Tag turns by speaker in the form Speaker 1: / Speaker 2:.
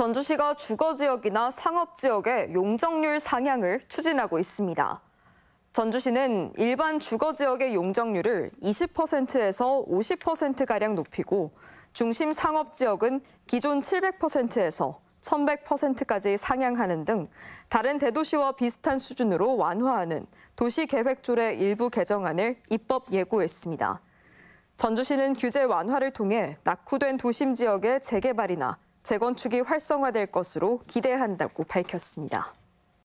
Speaker 1: 전주시가 주거 지역이나 상업 지역의 용적률 상향을 추진하고 있습니다. 전주시는 일반 주거 지역의 용적률을 20%에서 50%가량 높이고 중심 상업 지역은 기존 700%에서 1100%까지 상향하는 등 다른 대도시와 비슷한 수준으로 완화하는 도시계획조례 일부 개정안을 입법 예고했습니다. 전주시는 규제 완화를 통해 낙후된 도심 지역의 재개발이나 재건축이 활성화될 것으로 기대한다고 밝혔습니다.